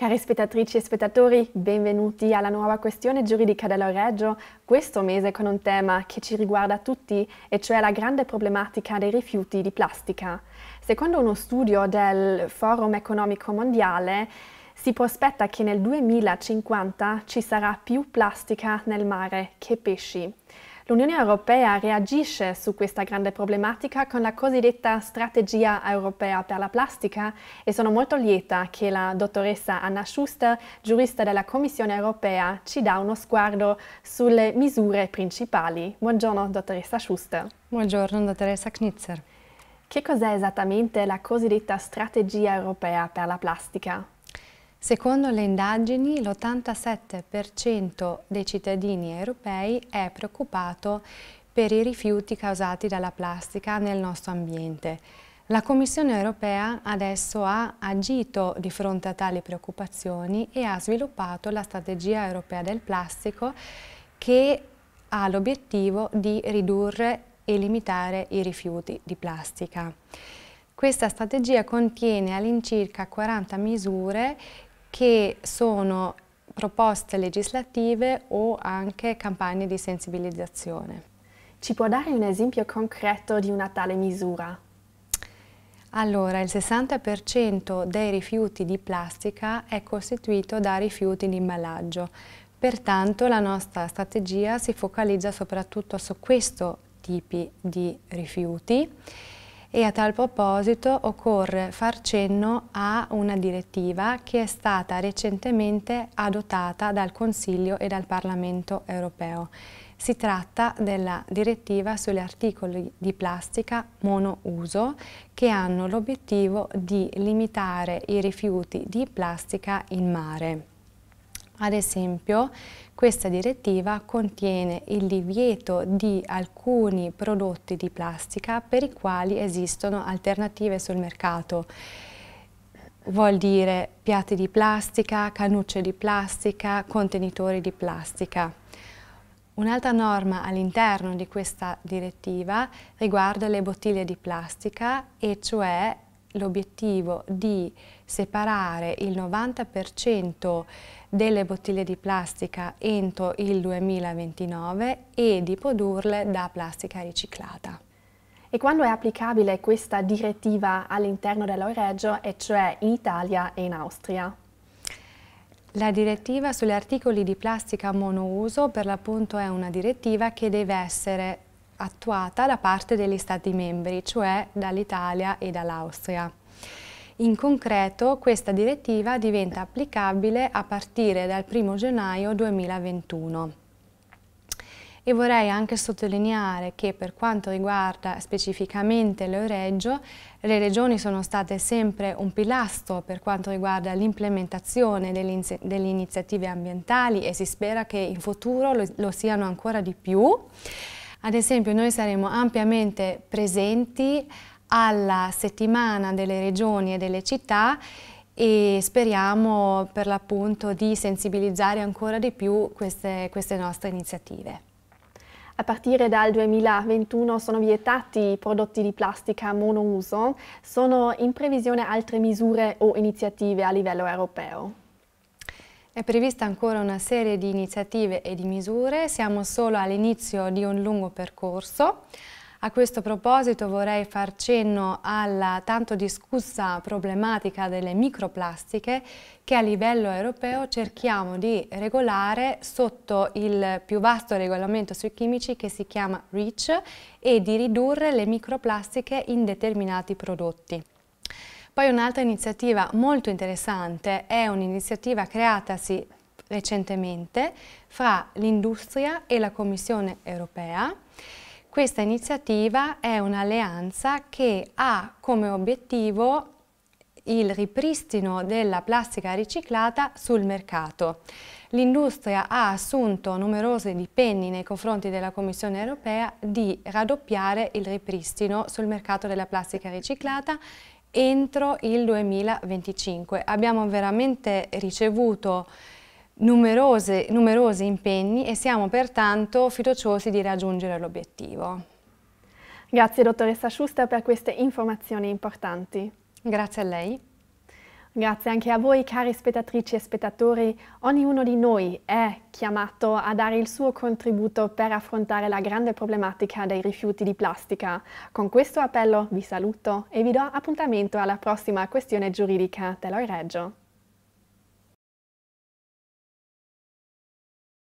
Cari spettatrici e spettatori, benvenuti alla nuova questione giuridica dello Reggio, questo mese con un tema che ci riguarda tutti, e cioè la grande problematica dei rifiuti di plastica. Secondo uno studio del Forum economico mondiale, si prospetta che nel 2050 ci sarà più plastica nel mare che pesci. L'Unione Europea reagisce su questa grande problematica con la cosiddetta strategia europea per la plastica e sono molto lieta che la dottoressa Anna Schuster, giurista della Commissione Europea, ci dà uno sguardo sulle misure principali. Buongiorno dottoressa Schuster. Buongiorno dottoressa Knitzer. Che cos'è esattamente la cosiddetta strategia europea per la plastica? Secondo le indagini l'87% dei cittadini europei è preoccupato per i rifiuti causati dalla plastica nel nostro ambiente. La Commissione europea adesso ha agito di fronte a tali preoccupazioni e ha sviluppato la strategia europea del plastico che ha l'obiettivo di ridurre e limitare i rifiuti di plastica. Questa strategia contiene all'incirca 40 misure che sono proposte legislative o anche campagne di sensibilizzazione. Ci può dare un esempio concreto di una tale misura? Allora, il 60% dei rifiuti di plastica è costituito da rifiuti di imballaggio, pertanto la nostra strategia si focalizza soprattutto su questo tipo di rifiuti e a tal proposito occorre far cenno a una direttiva che è stata recentemente adottata dal Consiglio e dal Parlamento europeo. Si tratta della direttiva sugli articoli di plastica monouso che hanno l'obiettivo di limitare i rifiuti di plastica in mare. Ad esempio, questa direttiva contiene il divieto di alcuni prodotti di plastica per i quali esistono alternative sul mercato. Vuol dire piatti di plastica, canucce di plastica, contenitori di plastica. Un'altra norma all'interno di questa direttiva riguarda le bottiglie di plastica e cioè l'obiettivo di separare il 90% delle bottiglie di plastica entro il 2029 e di produrle da plastica riciclata. E quando è applicabile questa direttiva all'interno dell'Oreggio, e cioè in Italia e in Austria? La direttiva sugli articoli di plastica monouso per l'appunto è una direttiva che deve essere attuata da parte degli Stati membri, cioè dall'Italia e dall'Austria. In concreto questa direttiva diventa applicabile a partire dal 1 gennaio 2021. E vorrei anche sottolineare che per quanto riguarda specificamente l'Eureggio, le regioni sono state sempre un pilastro per quanto riguarda l'implementazione delle, dell iniziative ambientali e si spera che in futuro lo, lo siano ancora di più. Ad esempio noi saremo ampiamente presenti alla settimana delle regioni e delle città e speriamo per l'appunto di sensibilizzare ancora di più queste, queste nostre iniziative. A partire dal 2021 sono vietati i prodotti di plastica monouso, sono in previsione altre misure o iniziative a livello europeo. È prevista ancora una serie di iniziative e di misure, siamo solo all'inizio di un lungo percorso. A questo proposito vorrei far cenno alla tanto discussa problematica delle microplastiche che a livello europeo cerchiamo di regolare sotto il più vasto regolamento sui chimici che si chiama REACH e di ridurre le microplastiche in determinati prodotti. Poi un'altra iniziativa molto interessante è un'iniziativa creatasi recentemente fra l'industria e la Commissione europea. Questa iniziativa è un'alleanza che ha come obiettivo il ripristino della plastica riciclata sul mercato. L'industria ha assunto numerosi dipegni nei confronti della Commissione europea di raddoppiare il ripristino sul mercato della plastica riciclata entro il 2025. Abbiamo veramente ricevuto numerose, numerosi impegni e siamo pertanto fiduciosi di raggiungere l'obiettivo. Grazie dottoressa Schuster per queste informazioni importanti. Grazie a lei. Grazie anche a voi cari spettatrici e spettatori, ognuno di noi è chiamato a dare il suo contributo per affrontare la grande problematica dei rifiuti di plastica. Con questo appello vi saluto e vi do appuntamento alla prossima questione giuridica dell'Oireggio.